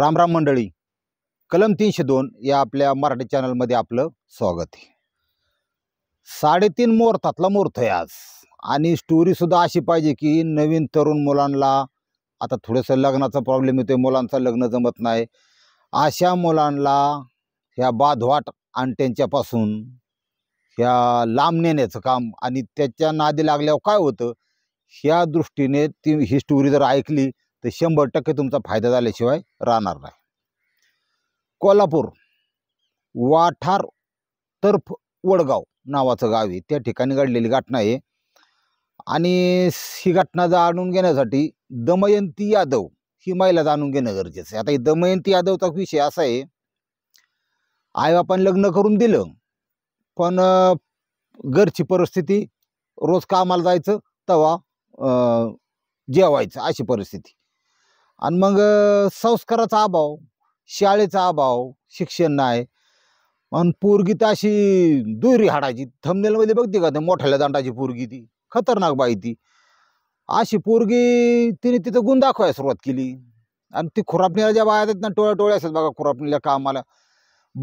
रामराम मंडळी कलम तीनशे दोन या आपल्या मराठी चॅनलमध्ये आपलं स्वागत आहे साडेतीन मुहूर्तातला मुहूर्त आहे आज आणि स्टोरीसुद्धा अशी पाहिजे की नवीन तरुण मुलांना आता थोडंसं लग्नाचा प्रॉब्लेम येतो मुलांचं लग्न जमत नाही अशा मुलांना ह्या बाधवाट त्यांच्यापासून ह्या लांब नेण्याचं काम आणि त्याच्या नादी लागल्यावर काय होतं ह्या दृष्टीने ती ही स्टोरी जर ऐकली ते शंभर टक्के तुमचा फायदा झाल्याशिवाय राहणार नाही कोल्हापूर वाठार तर्फ वडगाव नावाचं गाव आहे त्या ठिकाणी घडलेली घटना आहे आणि ही घटना जाणून घेण्यासाठी दमयंती यादव ही महिला जाणून घेणं गरजेचं आहे आता ही दमयंती यादवचा विषय असा आहे आई बापाने लग्न करून दिलं पण घरची परिस्थिती रोज कामाला जायचं तेव्हा जेवायचं अशी परिस्थिती आणि मग संस्काराचा अभाव शाळेचा अभाव शिक्षण नाही आणि पोरगी तर अशी दुरी हाडायची मध्ये बघते का ते मोठ्याल्या दांडाची पोरगी ती खतरनाक बाई ती अशी पोरगी तिने तिथं गुण दाखवायला सुरुवात केली आणि ती खुरापणीला ज्या बाया आहेत ना टोळ्या टोळ्या असतात बघा खुरापणीला कामाला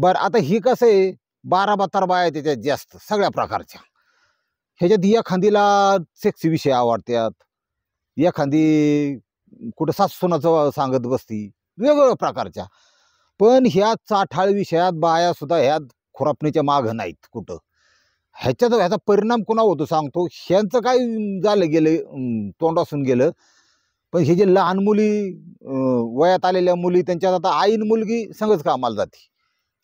बरं आता ही कसं आहे बारा बातार बाया त्याच्यात जास्त सगळ्या प्रकारच्या ह्याच्यात एखादीला सेक्सी विषय आवडतात एखादी कुठं सासुनाचं सांगत बसती वेगवेगळ्या प्रकारच्या पण ह्या चाठाळ विषयात बाया सुद्धा ह्या खुरापणीच्या माग नाहीत कुठं ह्याच्यात ह्याचा परिणाम कुणा होतो सांगतो ह्यांचं काय झालं गेलं तोंडासून गेलं पण हे जे लहान मुली वयात आलेल्या मुली त्यांच्यात आता आईन मुलगी संगच कामाला जाते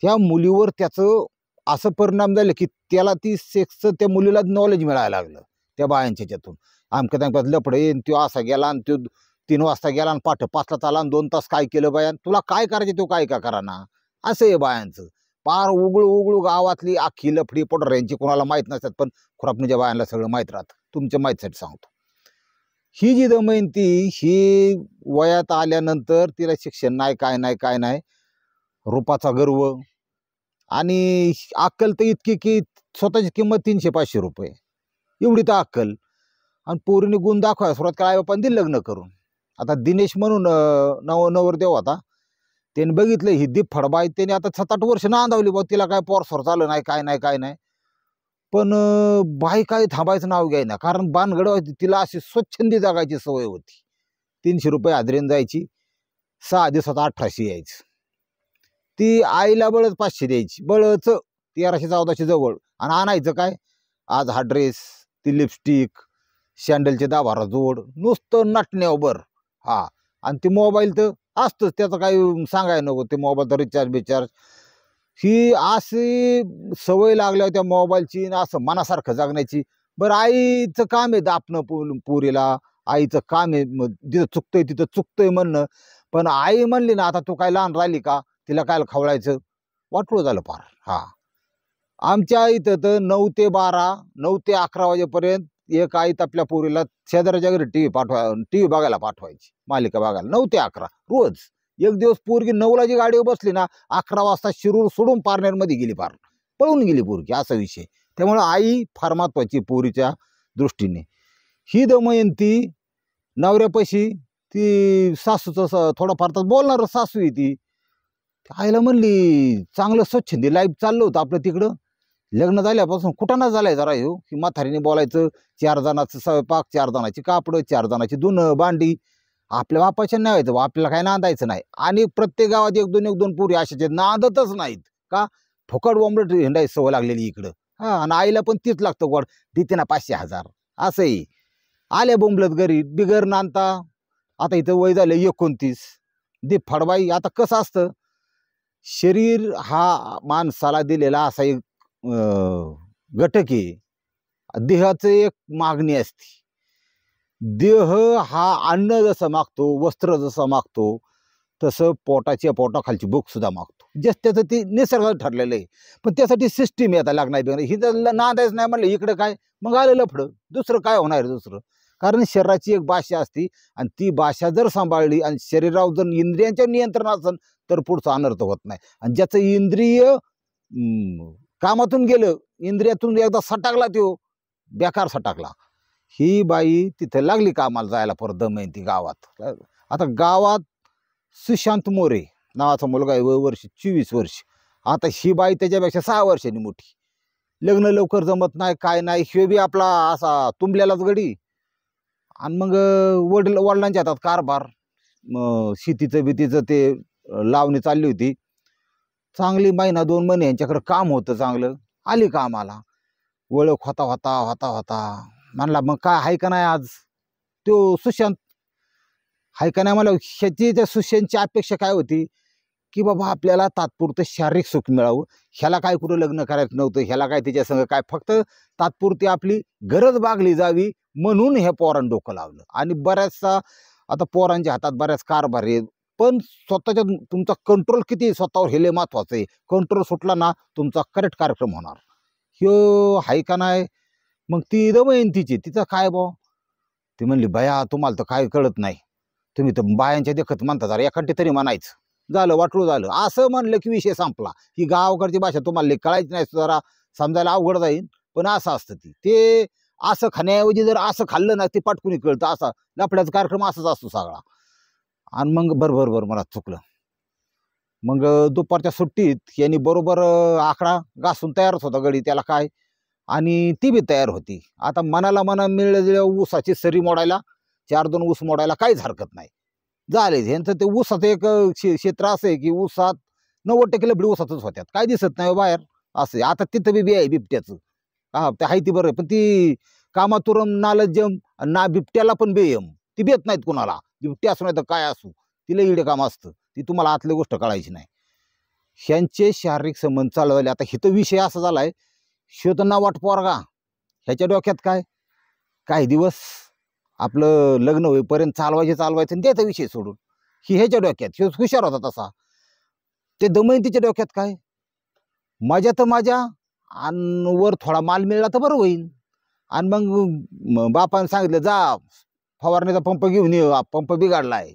त्या मुलीवर त्याचं असं परिणाम झालं की त्याला ती सेक्सचं त्या मुलीला नॉलेज मिळायला लागलं त्या बायांच्याच्यातून आमकं त्यांकात लपड तो असा गेला आणि तो तीन वाजता गेला आणि पाठ पाचला चाला आणि दोन तास काय केलं बायान तुला काय करायचं तू काय का कराना असं आहे बायांचं पार उगळू उगळू गावातली आखी लफडी पोटऱ्यांची यांची कोणाला माहीत नसतात पण खुरापणीच्या बायांना सगळं माहीत राहतं तुमच्या माहितीसाठी सांगतो ही जी दमयंती ही वयात आल्यानंतर तिला शिक्षण नाही काय नाही काय नाही रूपाचा गर्व आणि अक्कल तर इतकी की स्वतःची किंमत तीनशे पाचशे रुपये एवढी तर अक्कल आणि पोरीने गुण दाखवा सुरुवात काय पण दिलं लग्न करून आता दिनेश म्हणून नव देव होता त्याने बघितलं ही फडबाई त्याने आता सात आठ वर्ष नांदावली बघ तिला काय पोरसोर चालू नाही काय नाही काय नाही पण बाई काय थांबायचं नाव घ्याय ना कारण बानगड तिला अशी स्वच्छंदी जगायची सवय होती तीनशे रुपये हादरीन जायची सहा दिवसात अठराशे यायचं ती आईला बळच पाचशे द्यायची बळच तेराशे चौदाशे जवळ आणि आणायचं काय आज हा ड्रेस ती लिपस्टिक सँडलचे दाभारा जोड नुसतं नटण्यावर हा आणि ते मोबाईल तर असतंच त्याचं काही सांगाय नको ते मोबाईलचा रिचार्ज बिचार्ज ही अशी सवय लागल्या होत्या मोबाईलची ना असं मनासारखं जगण्याची बरं आईचं काम आहे दापणं पुरीला आईचं काम आहे मग जिथं चुकतंय तिथं चुकतंय म्हणणं पण आई म्हणली ना आता तू काय लहान राहिली का तिला काय खवळायचं वाटलं झालं फार हा आमच्या इथं तर नऊ ते बारा नऊ ते अकरा वाजेपर्यंत एक आई आपल्या पोरीला शेजाराच्या घरी टी व्ही पाठवा टी व्ही बघायला पाठवायची मालिका बघायला नऊ ते अकरा रोज एक दिवस पोरगी नऊला जी गाडीवर बसली ना अकरा वाजता शिरूर सोडून पारनेरमध्ये गेली पार पळून गेली पोरगी असा विषय त्यामुळे आई फार महत्वाची पोरीच्या दृष्टीने ही दमयंती नवऱ्यापाशी ती सासूचं स थोडंफार तर बोलणार सासू आहे ती आईला म्हणली चांगलं स्वच्छंदी लाईफ चाललं होतं आपलं तिकडं लग्न झाल्यापासून कुठं ना झालंय जरा येऊ की म्हातारीने बोलायचं चार जणाचं स्वयंपाक चार जणाची कापडं चार जणाची दुनं बांडी आपल्या बापाच्या नाही व्हायचं आपल्याला काही नांदायचं नाही आणि प्रत्येक गावात एक दोन एक दोन पुरी अशाचे नांदतच नाहीत का फुकट बोंबलट हिंडाय सवय लागलेली इकडं हां आणि आईला पण तीच लागतं गोड देते ना पाचशे हजार असंही आल्या बोंबलत घरी बिगर नांदता आता इथं वय झालं एकोणतीस दे फडबाई आता कसं असतं शरीर हा माणसाला दिलेला असा एक घटके देहाचं एक मागणी असते देह हा अन्न जसं मागतो वस्त्र जसं मागतो तसं पोटाच्या पोटाखालची सुद्धा मागतो जस त्याचं ते निसर्ग ठरलेलं आहे पण त्यासाठी सिस्टीम आहे आता लागणार बिघणार ही नादायच नाही म्हणलं इकडं काय मग आलेलं लफडं दुसरं काय होणार दुसरं कारण शरीराची एक भाषा असते आणि ती भाषा जर सांभाळली आणि शरीरावर जर इंद्रियांच्या नियंत्रण असेल तर पुढचा अनर्थ होत नाही आणि ज्याचं इंद्रिय कामातून गेलं इंद्रियातून एकदा सटाकला तो बेकार सटाकला ही बाई तिथे लागली कामाला जायला परत दमयंती ती गावात आता गावात सुशांत मोरे नावाचा मुलगा आहे वर्ष चोवीस वर्ष आता ही बाई त्याच्यापेक्षा सहा वर्षांनी मोठी लग्न लवकर जमत नाही काय नाही हे बी आपला असा तुंबलेलाच गडी आणि मग वडील वडिलांच्या हातात कारभार शेतीचं भीतीचं ते लावणी चालली होती चांगली महिना दोन महिने यांच्याकडे काम होतं चांगलं आली कामाला ओळख होता होता होता होता म्हणला मग काय आहे का नाही आज तो सुशांत आहे का नाही मला ह्याची त्या सुशांतची अपेक्षा काय होती की बाबा आपल्याला तात्पुरतं शारीरिक सुख मिळावं ह्याला काय कुठं लग्न करायचं नव्हतं ह्याला काय त्याच्या काय फक्त तात्पुरती आपली गरज बागली जावी म्हणून हे पोरांना डोकं लावलं आणि बऱ्याचसा आता पोरांच्या हातात बऱ्याच कारभार पण स्वतःच्या तुमचा कंट्रोल किती स्वतःवर हे लय महत्त्वाचं आहे कंट्रोल सुटला ना तुमचा करेक्ट कार्यक्रम होणार ह्यो हाय का नाही मग ती दमयंतीची तिचं काय भाऊ ती म्हणली बया तुम्हाला तर काय कळत नाही तुम्ही तर बायांच्या देखत म्हणता जरा एखादी तरी म्हणायचं झालं वाटलं झालं असं म्हणलं की विषय संपला ही गावाकडची भाषा तुम्हाला कळायची नाही जरा समजायला अवघड जाईल पण असं असतं ती ते असं खाण्याऐवजी जर असं खाल्लं ना ते पाटकुनी कळतं असा लपड्याचा कार्यक्रम असाच असतो सगळा आणि मग बरोबर बर मला चुकलं मग दुपारच्या सुट्टीत यांनी बरोबर आकडा घासून तयारच होता गडी त्याला काय आणि ती बी तयार होती आता मनाला मना मिळलेल्या ऊसाची सरी मोडायला चार दोन ऊस मोडायला काहीच हरकत नाही झाले यांचं ते ऊसाचं एक क्षेत्र असं आहे की ऊसात नव्वद टक्के लबडी ऊसातच होत्यात काय दिसत नाही हो बाहेर असं आता तिथं बी बी आहे बिबट्याचं हा ते आहे ती बरं पण ती कामातुरम नालजम ना बिबट्याला पण बेयम ती बेत नाहीत कोणाला बिबटी असू नाही तर काय असू तिला इडे काम असतं ती तुम्हाला आतली गोष्ट कळायची नाही ह्यांचे शारीरिक संबंध चालवले आता हिथं विषय असा झाला आहे शोधना वाट पोरगा ह्याच्या डोक्यात काय काही दिवस आपलं लग्न होईपर्यंत चालवायचे चालवायचं आणि त्याचा विषय सोडून ही ह्याच्या डोक्यात हुशार होता तसा ते दमयंतीच्या डोक्यात काय माझ्या तर माझ्या आणि वर थोडा माल मिळला तर बरं होईल आणि मग बापानं सांगितलं जा फवारणीचा पंप घेऊन ये पंप बिघाडला आहे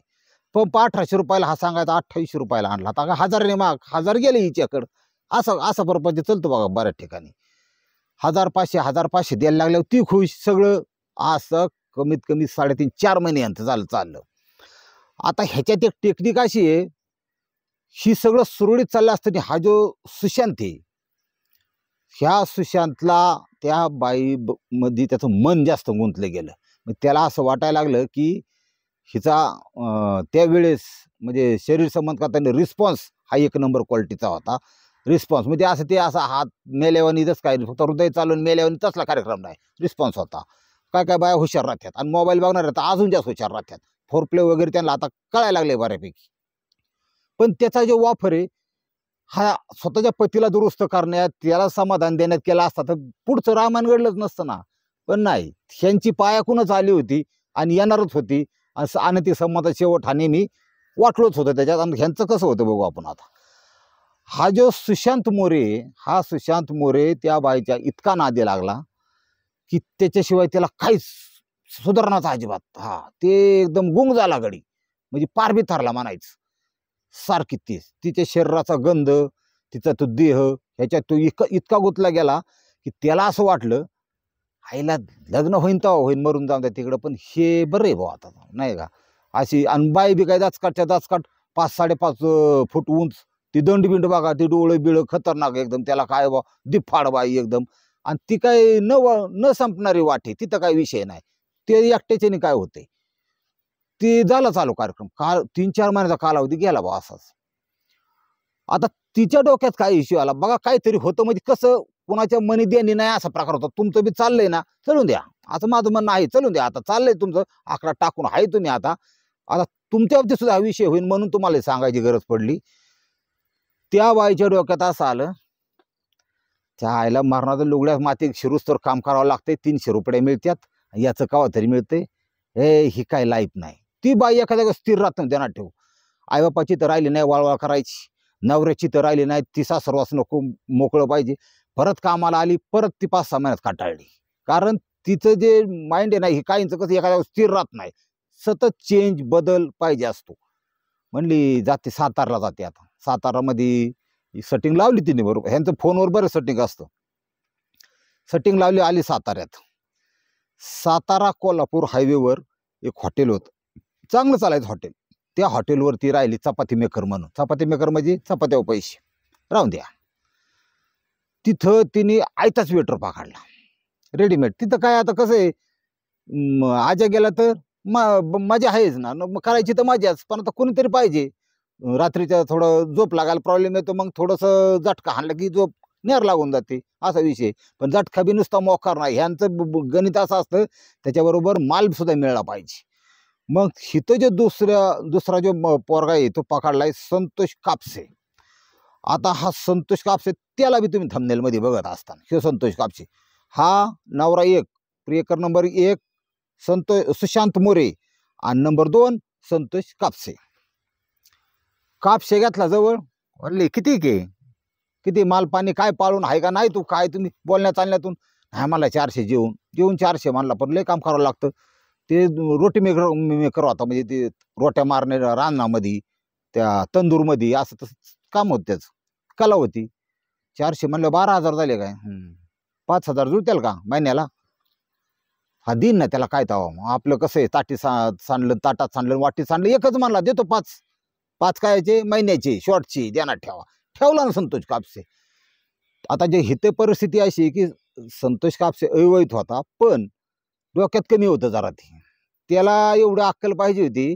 पंप अठराशे रुपयाला हा सांगायचा अठ्ठावीसशे रुपयाला आणला आता का हजारने माग हजार गेले हिच्याकडं असं असं बरोबर चलतो बघा बऱ्याच ठिकाणी हजार पाचशे हजार पाचशे द्यायला लागल्यावर ती खुश सगळं असं कमीत कमी साडेतीन चार महिने यांचं चाललं आता ह्याच्यात एक टेक्निक अशी आहे ही सगळं सुरळीत चाललं असताना हा जो सुशांत आहे ह्या सुशांतला त्या बाईमध्ये त्याचं मन जास्त गुंतलं गेलं मग त्याला असं वाटायला लागलं की हिचा त्यावेळेस म्हणजे शरीर संबंध करताना रिस्पॉन्स हा एक नंबर क्वालिटीचा होता रिस्पॉन्स म्हणजे असं ते असा हात मेल्यावानी जसं काय फक्त हृदय चालून मेल्यावानी तसला कार्यक्रम नाही रिस्पॉन्स होता काय काय बाया हुशार राहतात आणि मोबाईल बघणार तर अजून जास्त हुशार राहतात फोर प्ले वगैरे त्यांना आता कळायला लागले बऱ्यापैकी पण त्याचा जो वापर आहे हा स्वतःच्या पतीला दुरुस्त करण्यात त्याला समाधान देण्यात केला असता तर पुढचं रामायण घडलंच नसतं ना पण नाही ह्यांची पायाकूनच आली होती आणि येणारच होती असं आणि ती संमता शेवट हाने मी वाटलोच होतं त्याच्यात आणि ह्यांचं कसं होतं बघू आपण आता हा जो सुशांत मोरे हा सुशांत मोरे त्या बाईच्या इतका नादे लागला की त्याच्याशिवाय त्याला काहीच सुधारणाचा अजिबात हा ते एकदम गुंग झाला गडी म्हणजे पारबी थरला म्हणायचं सारखी तीच तिच्या शरीराचा गंध तिचा तो देह ह्याच्यात तो इतका इतका गुंतला गेला की त्याला असं वाटलं आईला लग्न होईन तेव्हा होईन मरून जाऊन द्या तिकडं पण हे बरं आहे भाऊ आता नाही का अशी आणि बाई बी काय दाचकाटच्या दाचकाट पाच साडेपाच फूट उंच ती दंडबिंड बघा ती डोळं बिळ खतरनाक एकदम त्याला काय बा दिफाड बाई एकदम आणि ती काय न न संपणारी वाटे तिथं काय विषय नाही ते एकट्याच्याने काय होते ते झाला चालू कार्यक्रम काल तीन चार महिन्याचा कालावधी गेला बा असाच आता तिच्या डोक्यात काय इश्यू आला बघा काहीतरी होतं म्हणजे कसं कुणाच्या मनी देणी नाही असा प्रकार होता तुमचं बी चाललंय ना चलून द्या असं माझं म्हणणं आहे चलून द्या आता चाललंय तुमचं आकडा टाकून आहे तुम्ही आता आता तुमच्या बाबतीत सुद्धा विषय होईल म्हणून तुम्हाला सांगायची गरज पडली त्या बाईच्या डोक्यात असं आलं त्या आईला मरणाचं लुगड्या माती शिरूस तर काम करावं लागते तीनशे रुपये मिळत्यात याचं कावा तरी मिळते हे ही काय लाईफ नाही ती बाई एखाद्या स्थिर राहत त्यांना ठेव आईबापाची तर राहिली नाही वाळवाळ करायची नवऱ्याची तर राहिली नाही ती सासरवास नको मोकळं पाहिजे परत कामाला आली परत ती पाच सहा महिन्यात काटाळली कारण तिचं जे माइंड आहे ना हे काहींचं कसं एखाद्या स्थिर राहत नाही सतत चेंज बदल पाहिजे असतो म्हणली जाते सातारला जाते आता सातारामध्ये सटिंग लावली तिने बरोबर ह्यांचं फोनवर बरं सटिंग असतं सटिंग लावली आली साताऱ्यात सातारा कोल्हापूर हायवेवर एक हॉटेल होतं चांगलं चालायचं हॉटेल त्या हॉटेलवरती राहिली चपाती मेकर म्हणून चपाती मेकर म्हणजे चपात्यावर पैसे राहून द्या तिथं तिने आयताच वेटर पकडला रेडीमेड तिथं काय आता कसं आहे आज्या गेला तर मजा आहेच ना करायची तर मजाच पण आता कोणीतरी पाहिजे रात्रीच्या थोडं झोप लागायला प्रॉब्लेम येतो मग थोडंसं झटका हाणलं की झोप नेर लागून जाते असा विषय पण झटका बी नुसता मोकार नाही ह्यांचं गणित असं असतं त्याच्याबरोबर मालसुद्धा मिळाला पाहिजे मग हिथं जो दुसऱ्या दुसरा जो पोरगा आहे तो पकडला आहे संतोष कापसे आता हा संतोष कापसे त्याला बी तुम्ही मध्ये बघत असताना हे संतोष कापसे हा नवरा एक प्रियकर नंबर एक संतोष सुशांत मोरे आणि नंबर दोन संतोष कापसे कापसे घेतला जवळ म्हणले किती के किती माल पाणी काय पाळून आहे का नाही तू काय तुम्ही बोलण्या चालण्यातून नाही मला चारशे जेवून जेवून चारशे मानला पण लय काम करावं लागतं ते रोटी मेकर मेकर होता म्हणजे ते रोट्या मारणे रानामध्ये त्या तंदूरमध्ये असं तसं काम होतं त्याचं कला होती चारशे म्हणलं बारा हजार झाले काय पाच हजार जुळतेल का महिन्याला हा दिन ना त्याला काय तावा आपलं कसं आहे ताटी सा सांडलं ताटात सांडलं वाटी सांडलं एकच मानला देतो पाच पाच कायचे महिन्याचे शॉर्टची देणार ठेवा ठेवला ना संतोष कापसे आता जे हित परिस्थिती अशी की संतोष कापसे अवैध होता पण डोक्यात कमी होतं जरा ती त्याला एवढं अक्कल पाहिजे होती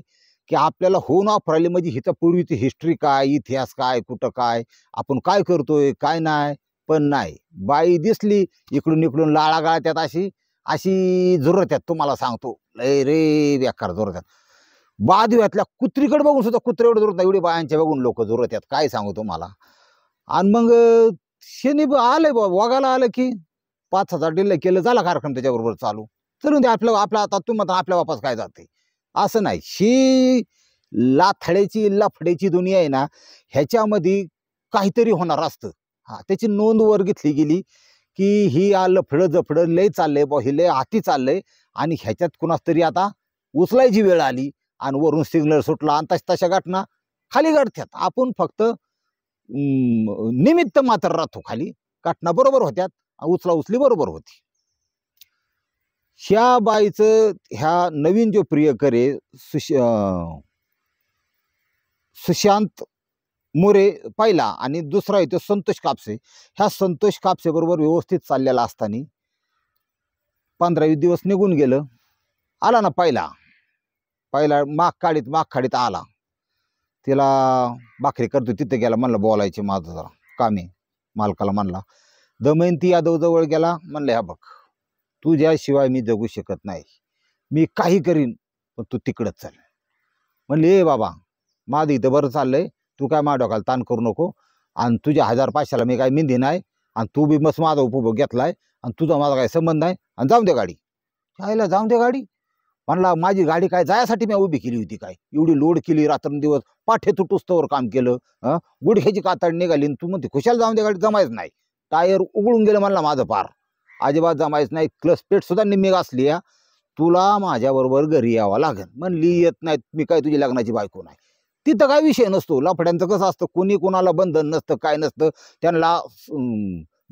की आपल्याला होऊन ऑफ राहिले म्हणजे हिचा पूर्वीची हिस्ट्री काय इतिहास काय कुठं काय आपण काय करतोय काय नाही पण नाही बाई दिसली इकडून इकडून लाळा अशी अशी अशी जोरत्यात तुम्हाला सांगतो लय रे व्याकार जोरत्यात बादव्यातल्या कुत्रीकडे बघून सुद्धा कुत्र्याकडे जोरत नाही एवढी बायांच्या बघून लोक आहेत काय सांगू तुम्हाला आणि मग शनी आले बाबा वगायला आलं की पाच हजार डिल्ले केलं झाला कार्यक्रम त्याच्याबरोबर चालू चलून दे आपलं आपला आता तुम्हाला आपल्या वापस काय जाते असं नाही ही लाथड्याची लफड्याची दुनिया आहे ना ह्याच्यामध्ये काहीतरी होणार असतं हा त्याची नोंद वर घेतली गेली की ही आ लफडं जफडं लय चाललंय बा हे लय हाती चाललंय आणि ह्याच्यात कुणास तरी आता उचलायची वेळ आली आणि वरून सिग्नल सुटला आणि तशा तशा घटना खाली घडतात आपण फक्त निमित्त मात्र राहतो खाली घटना बरोबर होत्यात उचला उचली बरोबर होती ह्या बाईचं ह्या नवीन जो प्रियकर सुश सुशांत मोरे पहिला आणि दुसरा येतो संतोष कापसे ह्या संतोष कापसेबरोबर व्यवस्थित चाललेला असताना पंधरावी दिवस निघून गेलं आला ना पहिला पहिला माग काढीत माग काढीत आला तिला भाकरी करतो तिथे गेला म्हणलं बोलायचे माझं जरा कामे मालकाला म्हणला दमयंती यादव जवळ गेला म्हणलं ह्या बघ तुझ्याशिवाय मी जगू शकत नाही मी काही करीन पण तू तिकडंच चाल म्हणले ए बाबा माझं इथं बरं चाललंय तू काय मा डोकाला ताण करू नको आणि तुझ्या हजार पाचशेला मी काय मिंदी नाही आणि तू बी मस्त माझा उपभोग घेतलाय आणि तुझा माझा काही संबंध नाही आणि जाऊन दे गाडी यायला जाऊन दे गाडी म्हणला माझी गाडी काय जायसाठी मी उभी केली होती काय एवढी लोड केली रात्रंदिवस पाठे तुटुस्तवर काम केलं गुडघ्याची कातड निघाली तू म्हणते खुशाल जाऊन दे गाडी जमायच नाही टायर उघडून गेलं म्हणला माझं पार अजिबात जमायचं नाही क्लसपेट सुद्धा निम्मी असली तुला माझ्याबरोबर घरी यावं लागेल म्हणली येत नाहीत मी काय तुझी लग्नाची बायको नाही तिथं काय विषय नसतो लफड्यांचं कसं असतं कोणी कोणाला बंधन नसतं काय नसतं त्यांना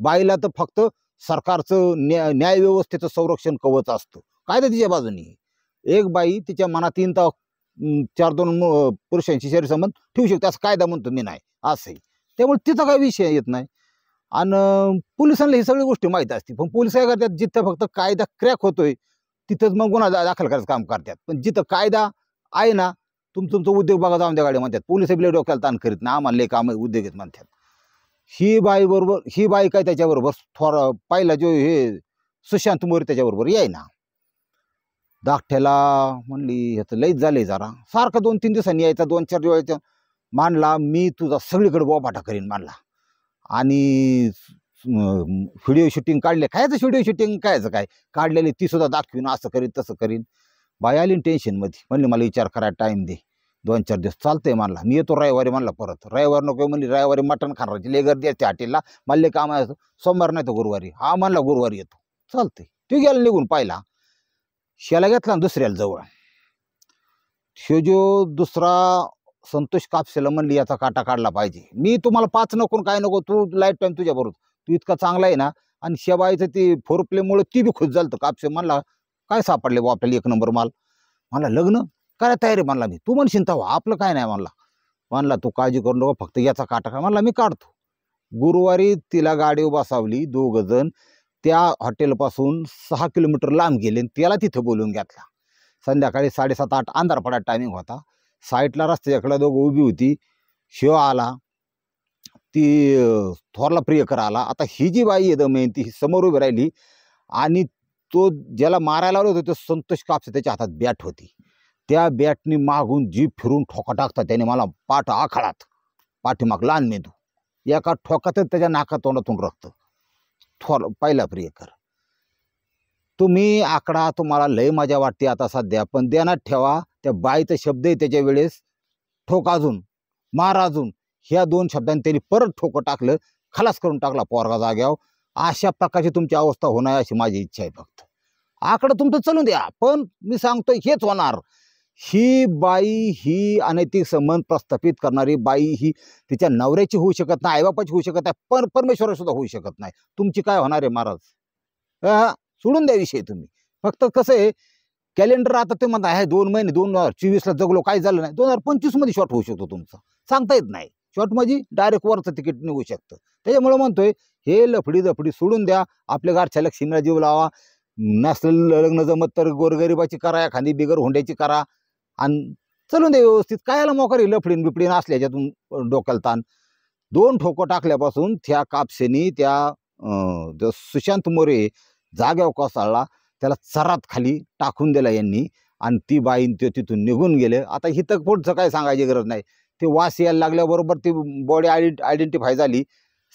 बाईला तर फक्त सरकारचं न्या न्यायव्यवस्थेचं संरक्षण कवच असतं काय तर तिच्या बाजूनी एक बाई तिच्या मनात तीन ता चार दोन पुरुषांशी शरीर संबंध ठेवू शकते असं कायदा म्हणतो मी नाही असंही त्यामुळे तिथं काय विषय येत नाही आणि पोलिसांना ही सगळी गोष्टी माहीत असते पण पोलिस काय करतात जिथं फक्त कायदा क्रॅक होतोय तिथंच मग गुन्हा दाखल करायचं काम करतात पण जिथं कायदा आहे ना तुम तुमचं उद्योग बघा जाऊन त्या गाडी म्हणतात पोलिस आपल्या डोक्याला ताण करीत ना आम्हाला काम उद्योग येत म्हणतात ही बाई बरोबर ही बाई काय त्याच्याबरोबर थोर पाहिला जो हे सुशांत मोरे त्याच्याबरोबर याय ना दाखठ्याला म्हणली ह्याचं लईच झालंय जरा सारखं दोन तीन दिवसांनी यायचा दोन चार दिवस मानला मी तुझा सगळीकडे बोबाटा करीन मानला आणि व्हिडिओ शूटिंग काढले कायचं व्हिडिओ शूटिंग कायचं काय काढलेली ती सुद्धा दाखवीन असं करीन तसं करीन बाय आली टेन्शनमध्ये म्हणले मला विचार करा टाईम दे दोन चार दिवस आहे म्हणला मी येतो रविवारी म्हणला परत रविवार नको म्हणली रविवारी मटण खाणाराची लेगर गर्दी असते हॉटेलला मला काम सोमवार नाही तो गुरुवारी हा म्हणला गुरुवारी येतो चालतंय तू गेला निघून पाहिला शेला घेतला दुसऱ्याला जवळ शेजो दुसरा संतोष कापसेला म्हणली याचा काटा काढला पाहिजे मी तुम्हाला पाच नको काय नको तू लाईफ टाईम तुझ्याबरोबर तू इतका चांगला आहे ना आणि शेबाईचं ती फोर प्लेमुळे ती बी खुश झालं कापसे म्हणला काय सापडले बा आपल्याला एक नंबर माल म्हणला लग्न काय तयारी म्हणला मी तू म्हणशील तवा आपलं काय नाही म्हणला म्हणला तू काळजी करू नको फक्त याचा काटा काय म्हणला मी काढतो गुरुवारी तिला गाडी बसावली दोघं जण त्या हॉटेलपासून सहा किलोमीटर लांब गेले आणि त्याला तिथं बोलवून घेतला संध्याकाळी साडेसात आठ अंधारपडा टायमिंग होता साईडला रस्त्याकडे दोघं उभी होती शिव आला ती थोरला प्रियकर आला आता ही जी बाई आहे दमयंती ही समोर उभी राहिली आणि तो ज्याला मारायला आलो होतो तो संतोष कापसे त्याच्या हातात बॅट होती त्या बॅटनी मागून जी फिरून ठोका टाकता त्याने मला पाठ आखाळात पाठीमाग लहान मेंदू एका ठोकातच त्याच्या नाका तोंडातून रक्त थोर प्रिय प्रियकर तुम्ही आकडा तुम्हाला लय मजा वाटते आता सध्या पण ध्यानात ठेवा त्या बाईचा आहे त्याच्या वेळेस ठोकाजून महाराजून ह्या दोन शब्दांनी त्यांनी परत ठोकं टाकलं खलास करून टाकला पोरगा जाग्यावर अशा प्रकारची तुमची अवस्था होणार अशी माझी इच्छा आहे फक्त आकडं तुमचं चलून द्या पण मी सांगतोय हेच होणार ही बाई ही अनैतिक संबंध प्रस्थापित करणारी बाई ही तिच्या नवऱ्याची होऊ शकत नाही आईबापाची होऊ शकत नाही पण परमेश्वरा सुद्धा होऊ शकत नाही तुमची काय होणार आहे महाराज सोडून द्या विषय तुम्ही फक्त कसं आहे कॅलेंडर आता ते म्हणता आहे दोन महिने दोन हजार चोवीसला जगलो काय झालं नाही दोन हजार पंचवीसमध्ये शॉर्ट होऊ शकतो तुमचा सांगता येत नाही शॉर्ट म्हणजे डायरेक्ट वरचं तिकीट निघू शकतं त्याच्यामुळे म्हणतोय हे लफडी दफडी सोडून द्या आपल्या घरच्या लक्ष्मीला जीव लावा नसलेलं लग्न जमत तर गोरगरिबाची करा एखादी बिगर हुंड्याची करा आणि चलून दे व्यवस्थित कायला मोकारी लफडीन असल्या असल्याच्यातून डोक्याल ताण दोन ठोकं टाकल्यापासून त्या कापसेनी त्या सुशांत मोरे जाग्यावर कोसाळला त्याला चरात खाली टाकून दिला यांनी आणि ती बाई ते तिथून निघून गेले आता हिथं पुढचं काय सांगायची गरज नाही ते वास यायला लागल्याबरोबर ती बॉडी आयडे आयडेंटिफाय झाली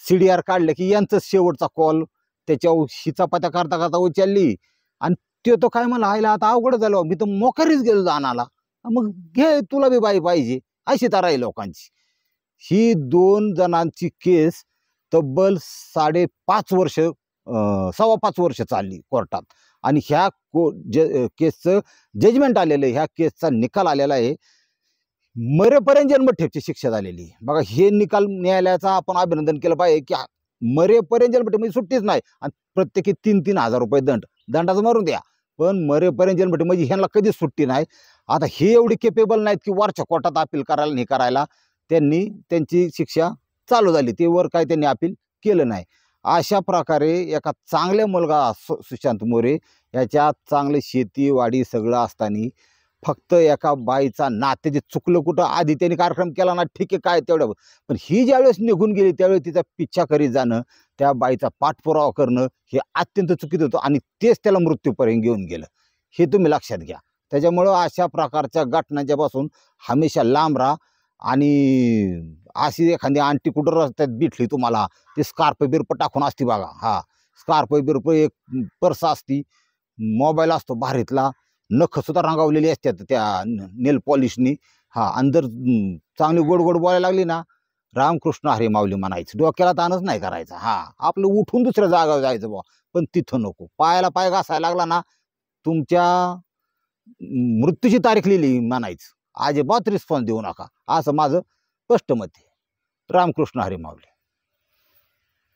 सी डी आर काढलं की यांचं शेवटचा कॉल त्याच्या हिचा पत्या करता करता उचलली आणि ते तो काय मला आयला आता अवघड झालं मी तर मोकरीच गेलो जाणाला मग घे तुला बी बाई पाहिजे अशी तर आहे लोकांची ही दोन जणांची केस तब्बल साडेपाच वर्ष सव्वा पाच वर्ष चालली कोर्टात आणि ह्या को ज केसचं जजमेंट आलेलं आहे ह्या केसचा निकाल आलेला आहे मरेपर्यंत ठेवची शिक्षा झालेली बघा हे निकाल न्यायालयाचा आपण अभिनंदन केलं पाहिजे की मरेपर्यंत जन्मठेप म्हणजे सुट्टीच नाही आणि प्रत्येकी तीन तीन हजार रुपये दंड दंडाचं मारून द्या पण मरेपर्यंत जन्मठेप म्हणजे ह्यांना कधीच सुट्टी नाही आता हे एवढी केपेबल नाहीत की वरच्या कोर्टात अपील करायला नाही करायला त्यांनी त्यांची शिक्षा चालू झाली ते वर काय त्यांनी अपील केलं नाही अशा प्रकारे एका चांगल्या मुलगा सुशांत मोरे याच्या चांगली शेती वाडी सगळं असताना फक्त एका बाईचा नात्याचे चुकलं कुठं आधी त्यांनी कार्यक्रम केला ना ठीक आहे काय तेवढ्या पण ही ज्यावेळेस निघून गेली त्यावेळेस तिचा पिच्छा करीत जाणं त्या बाईचा पाठपुरावा करणं हे अत्यंत चुकीत होतं आणि तेच त्याला मृत्यूपर्यंत घेऊन गेलं हे तुम्ही लक्षात घ्या त्याच्यामुळं अशा प्रकारच्या घटनांच्यापासून हमेशा लांब राहा आणि अशी एखादी आणटी कुठं रस्त्यात भेटली तुम्हाला ते स्कार्प बिरप टाकून असती बघा हा स्कार्प बिरप एक पर्स असती मोबाईल असतो भारीतला सुद्धा रंगावलेली असतात त्या नेल पॉलिशनी हा अंदर चांगली गोड गोड बोलायला लागली ना रामकृष्ण हरे माऊली म्हणायचं डोक्याला तानच नाही करायचा हा आपलं उठून दुसऱ्या जागावर जायचं बा पण तिथं नको पायाला पाय घासायला लागला ना तुमच्या मृत्यूची तारीख लिहिली म्हणायचं अजिबात रिस्पॉन्स देऊ नका असं माझं स्पष्ट मत आहे रामकृष्ण हरी माऊली